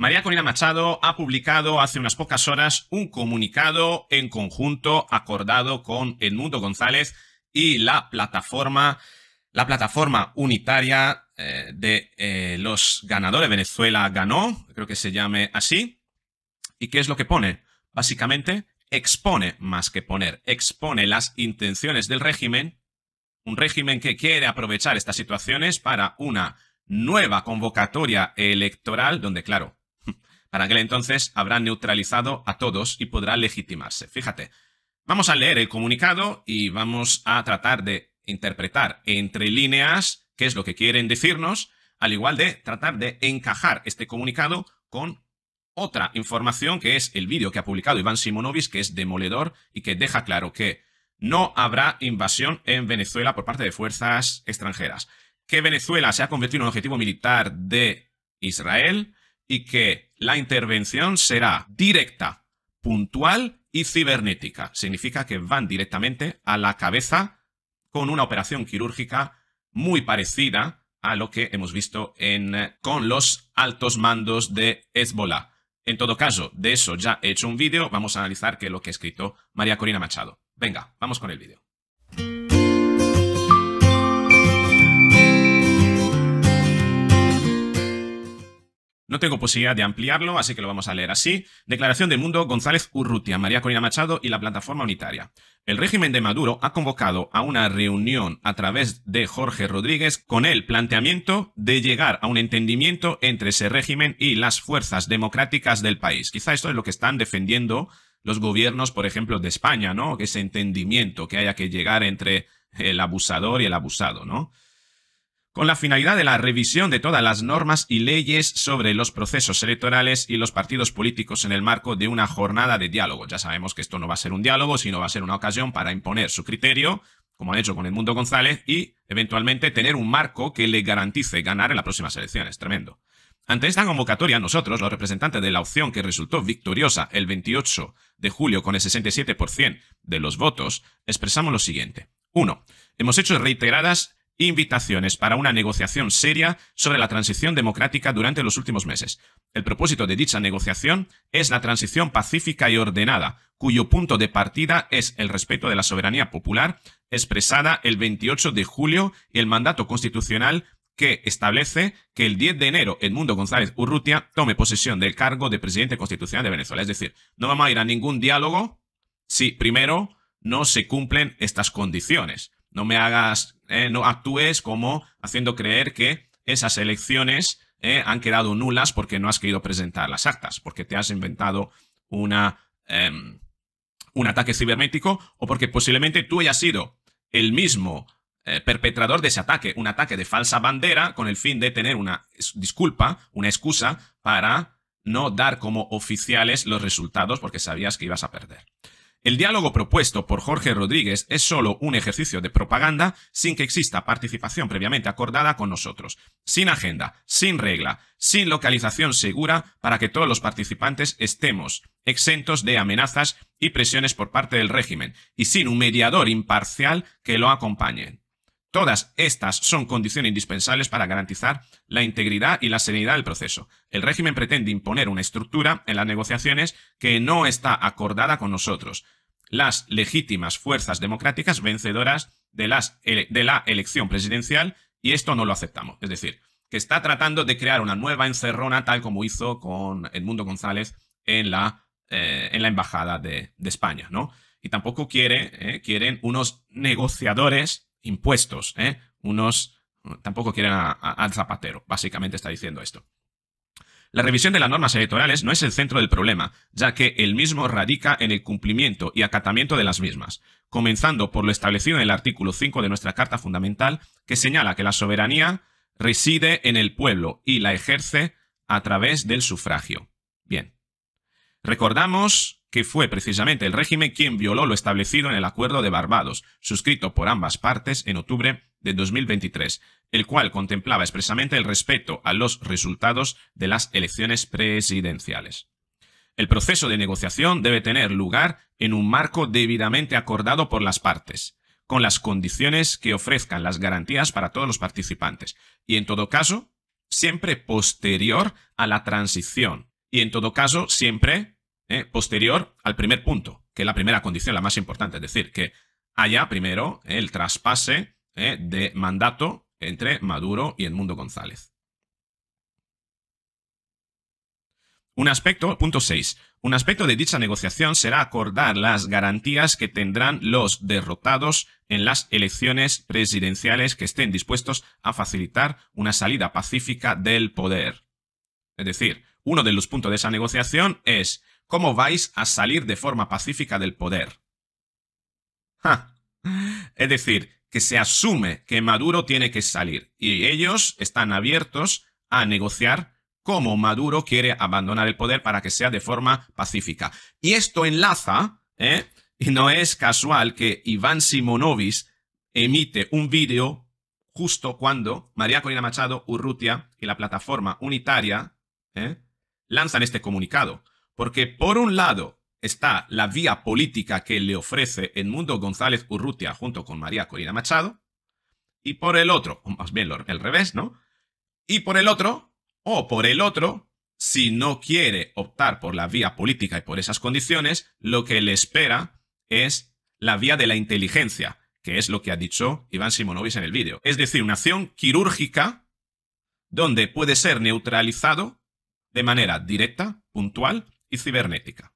María Corina Machado ha publicado hace unas pocas horas un comunicado en conjunto acordado con Edmundo González y la plataforma, la plataforma unitaria eh, de eh, los ganadores. Venezuela ganó, creo que se llame así. ¿Y qué es lo que pone? Básicamente expone, más que poner, expone las intenciones del régimen, un régimen que quiere aprovechar estas situaciones para una nueva convocatoria electoral, donde, claro, para aquel entonces habrá neutralizado a todos y podrá legitimarse. Fíjate, vamos a leer el comunicado y vamos a tratar de interpretar entre líneas qué es lo que quieren decirnos, al igual de tratar de encajar este comunicado con otra información que es el vídeo que ha publicado Iván Simonovic, que es demoledor y que deja claro que no habrá invasión en Venezuela por parte de fuerzas extranjeras. Que Venezuela se ha convertido en un objetivo militar de Israel, y que la intervención será directa, puntual y cibernética. Significa que van directamente a la cabeza con una operación quirúrgica muy parecida a lo que hemos visto con los altos mandos de Hezbollah. En todo caso, de eso ya he hecho un vídeo, vamos a analizar qué es lo que ha escrito María Corina Machado. Venga, vamos con el vídeo. No tengo posibilidad de ampliarlo, así que lo vamos a leer así. Declaración del Mundo González Urrutia, María Corina Machado y la Plataforma Unitaria. El régimen de Maduro ha convocado a una reunión a través de Jorge Rodríguez con el planteamiento de llegar a un entendimiento entre ese régimen y las fuerzas democráticas del país. Quizá esto es lo que están defendiendo los gobiernos, por ejemplo, de España, ¿no? Ese entendimiento que haya que llegar entre el abusador y el abusado, ¿no? con la finalidad de la revisión de todas las normas y leyes sobre los procesos electorales y los partidos políticos en el marco de una jornada de diálogo. Ya sabemos que esto no va a ser un diálogo, sino va a ser una ocasión para imponer su criterio, como han hecho con Edmundo González, y eventualmente tener un marco que le garantice ganar en las próximas elecciones. Tremendo. Ante esta convocatoria, nosotros, los representantes de la opción que resultó victoriosa el 28 de julio con el 67% de los votos, expresamos lo siguiente. uno Hemos hecho reiteradas invitaciones para una negociación seria sobre la transición democrática durante los últimos meses. El propósito de dicha negociación es la transición pacífica y ordenada, cuyo punto de partida es el respeto de la soberanía popular expresada el 28 de julio y el mandato constitucional que establece que el 10 de enero Edmundo González Urrutia tome posesión del cargo de presidente constitucional de Venezuela. Es decir, no vamos a ir a ningún diálogo si primero no se cumplen estas condiciones. No me hagas, eh, no actúes como haciendo creer que esas elecciones eh, han quedado nulas porque no has querido presentar las actas, porque te has inventado una, em, un ataque cibernético o porque posiblemente tú hayas sido el mismo eh, perpetrador de ese ataque, un ataque de falsa bandera con el fin de tener una disculpa, una excusa para no dar como oficiales los resultados porque sabías que ibas a perder. El diálogo propuesto por Jorge Rodríguez es solo un ejercicio de propaganda sin que exista participación previamente acordada con nosotros, sin agenda, sin regla, sin localización segura para que todos los participantes estemos exentos de amenazas y presiones por parte del régimen y sin un mediador imparcial que lo acompañe. Todas estas son condiciones indispensables para garantizar la integridad y la serenidad del proceso. El régimen pretende imponer una estructura en las negociaciones que no está acordada con nosotros. Las legítimas fuerzas democráticas vencedoras de, la elección presidencial y esto no lo aceptamos. Es decir, que está tratando de crear una nueva encerrona tal como hizo con Edmundo González en la, eh, embajada de, España, ¿no? Y tampoco quiere, eh, quieren unos negociadores impuestos, ¿eh? Unos tampoco quieren al zapatero, básicamente está diciendo esto. La revisión de las normas electorales no es el centro del problema, ya que el mismo radica en el cumplimiento y acatamiento de las mismas, comenzando por lo establecido en el artículo 5 de nuestra Carta Fundamental, que señala que la soberanía reside en el pueblo y la ejerce a través del sufragio. Bien. Recordamos que fue precisamente el régimen quien violó lo establecido en el Acuerdo de Barbados, suscrito por ambas partes en octubre de 2023, el cual contemplaba expresamente el respeto a los resultados de las elecciones presidenciales. El proceso de negociación debe tener lugar en un marco debidamente acordado por las partes, con las condiciones que ofrezcan las garantías para todos los participantes, y en todo caso, siempre posterior a la transición, y en todo caso, siempre eh, posterior al primer punto, que es la primera condición, la más importante, es decir, que haya primero eh, el traspase eh, de mandato entre Maduro y Edmundo González. Un aspecto, punto 6. Un aspecto de dicha negociación será acordar las garantías que tendrán los derrotados en las elecciones presidenciales que estén dispuestos a facilitar una salida pacífica del poder. Es decir, uno de los puntos de esa negociación es ¿Cómo vais a salir de forma pacífica del poder? Es decir, que se asume que Maduro tiene que salir y ellos están abiertos a negociar cómo Maduro quiere abandonar el poder para que sea de forma pacífica. Y esto enlaza, ¿eh? y no es casual que Iván Simonovis emite un vídeo justo cuando María Corina Machado, Urrutia y la plataforma unitaria ¿eh? lanzan este comunicado porque por un lado está la vía política que le ofrece Edmundo González Urrutia junto con María Corina Machado, y por el otro, o más bien el revés, ¿no? Y por el otro, o por el otro, si no quiere optar por la vía política y por esas condiciones, lo que le espera es la vía de la inteligencia, que es lo que ha dicho Iván Simonovic en el vídeo. Es decir, una acción quirúrgica donde puede ser neutralizado de manera directa, puntual, y cibernética.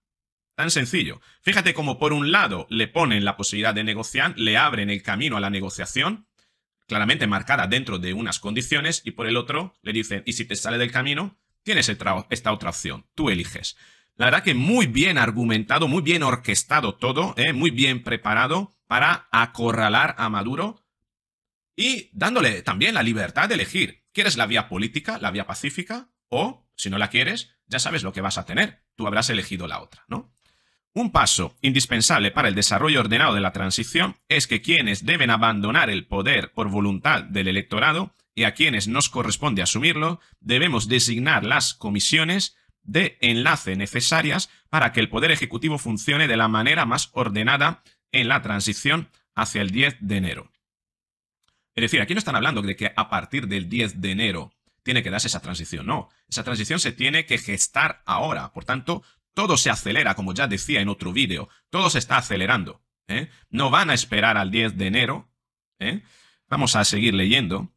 Tan sencillo. Fíjate cómo por un lado le ponen la posibilidad de negociar, le abren el camino a la negociación, claramente marcada dentro de unas condiciones, y por el otro le dicen, y si te sale del camino, tienes esta otra opción, tú eliges. La verdad que muy bien argumentado, muy bien orquestado todo, ¿eh? muy bien preparado para acorralar a Maduro y dándole también la libertad de elegir. ¿Quieres la vía política, la vía pacífica? O, si no la quieres, ya sabes lo que vas a tener, tú habrás elegido la otra, ¿no? Un paso indispensable para el desarrollo ordenado de la transición es que quienes deben abandonar el poder por voluntad del electorado y a quienes nos corresponde asumirlo, debemos designar las comisiones de enlace necesarias para que el poder ejecutivo funcione de la manera más ordenada en la transición hacia el 10 de enero. Es decir, aquí no están hablando de que a partir del 10 de enero tiene que darse esa transición. No, esa transición se tiene que gestar ahora. Por tanto, todo se acelera, como ya decía en otro vídeo. Todo se está acelerando. ¿eh? No van a esperar al 10 de enero. ¿eh? Vamos a seguir leyendo.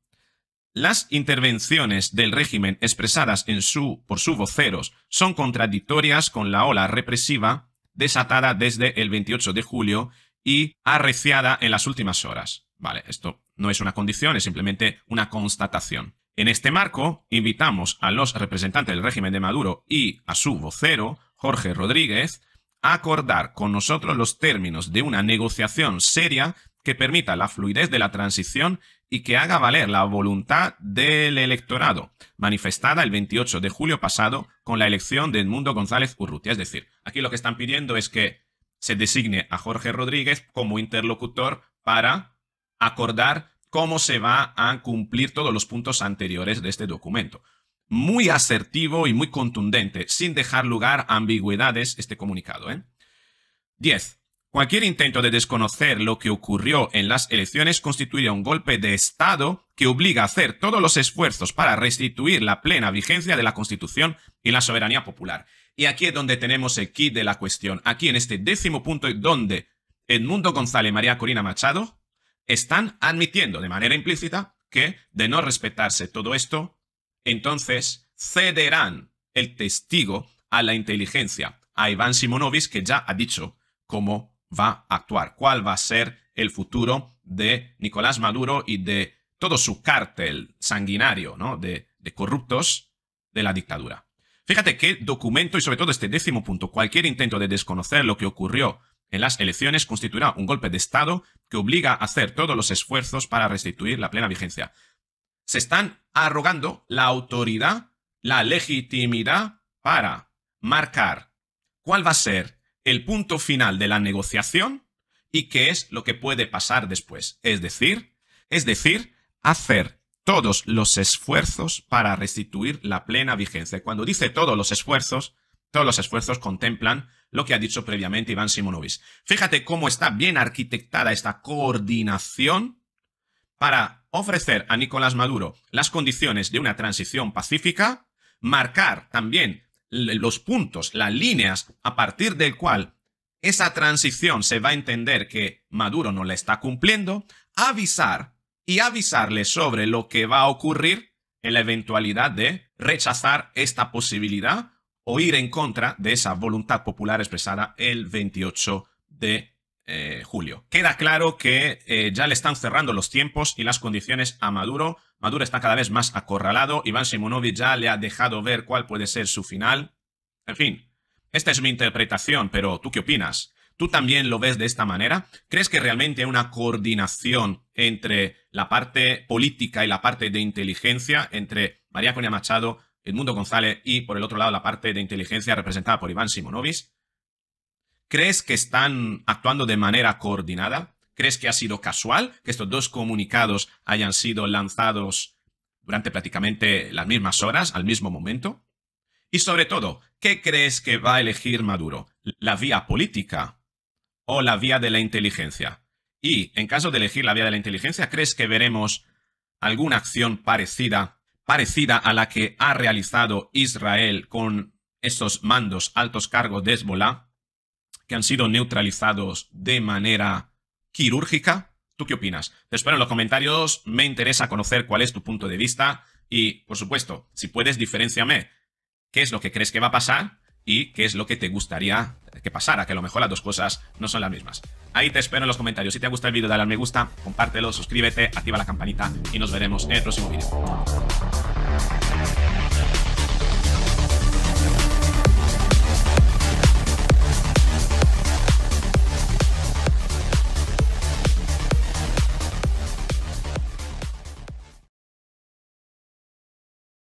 Las intervenciones del régimen expresadas en su, por sus voceros son contradictorias con la ola represiva desatada desde el 28 de julio y arreciada en las últimas horas. Vale, esto no es una condición, es simplemente una constatación. En este marco, invitamos a los representantes del régimen de Maduro y a su vocero, Jorge Rodríguez, a acordar con nosotros los términos de una negociación seria que permita la fluidez de la transición y que haga valer la voluntad del electorado, manifestada el 28 de julio pasado con la elección de Edmundo González Urrutia. Es decir, aquí lo que están pidiendo es que se designe a Jorge Rodríguez como interlocutor para acordar cómo se va a cumplir todos los puntos anteriores de este documento. Muy asertivo y muy contundente, sin dejar lugar a ambigüedades este comunicado. ¿eh? Cualquier intento de desconocer lo que ocurrió en las elecciones constituiría un golpe de Estado que obliga a hacer todos los esfuerzos para restituir la plena vigencia de la Constitución y la soberanía popular. Y aquí es donde tenemos el kit de la cuestión. Aquí en este décimo punto donde Edmundo González María Corina Machado están admitiendo de manera implícita que de no respetarse todo esto, entonces cederán el testigo a la inteligencia, a Iván Simonovic, que ya ha dicho cómo va a actuar, cuál va a ser el futuro de Nicolás Maduro y de todo su cártel sanguinario ¿no? de, de corruptos de la dictadura. Fíjate qué documento y sobre todo este décimo punto, cualquier intento de desconocer lo que ocurrió en las elecciones constituirá un golpe de Estado que obliga a hacer todos los esfuerzos para restituir la plena vigencia. Se están arrogando la autoridad, la legitimidad para marcar cuál va a ser el punto final de la negociación y qué es lo que puede pasar después. Es decir, es decir, hacer todos los esfuerzos para restituir la plena vigencia. Cuando dice todos los esfuerzos, todos los esfuerzos contemplan lo que ha dicho previamente Iván Simonovic. Fíjate cómo está bien arquitectada esta coordinación para ofrecer a Nicolás Maduro las condiciones de una transición pacífica, marcar también los puntos, las líneas a partir del cual esa transición se va a entender que Maduro no la está cumpliendo, avisar y avisarle sobre lo que va a ocurrir en la eventualidad de rechazar esta posibilidad o ir en contra de esa voluntad popular expresada el 28 de eh, julio. Queda claro que eh, ya le están cerrando los tiempos y las condiciones a Maduro. Maduro está cada vez más acorralado. Iván Simonovic ya le ha dejado ver cuál puede ser su final. En fin, esta es mi interpretación, pero ¿tú qué opinas? ¿Tú también lo ves de esta manera? ¿Crees que realmente hay una coordinación entre la parte política y la parte de inteligencia, entre María Conia Machado Edmundo González y por el otro lado la parte de inteligencia representada por Iván Simonovis. ¿Crees que están actuando de manera coordinada? ¿Crees que ha sido casual que estos dos comunicados hayan sido lanzados durante prácticamente las mismas horas, al mismo momento? Y sobre todo, ¿qué crees que va a elegir Maduro? ¿La vía política o la vía de la inteligencia? Y en caso de elegir la vía de la inteligencia, ¿crees que veremos alguna acción parecida parecida a la que ha realizado Israel con estos mandos altos cargos de Hezbollah, que han sido neutralizados de manera quirúrgica. ¿Tú qué opinas? Te espero en los comentarios, me interesa conocer cuál es tu punto de vista y, por supuesto, si puedes, diferenciame qué es lo que crees que va a pasar y qué es lo que te gustaría que pasara, que a lo mejor las dos cosas no son las mismas. Ahí te espero en los comentarios. Si te ha gustado el vídeo, dale al me gusta, compártelo, suscríbete, activa la campanita y nos veremos en el próximo vídeo.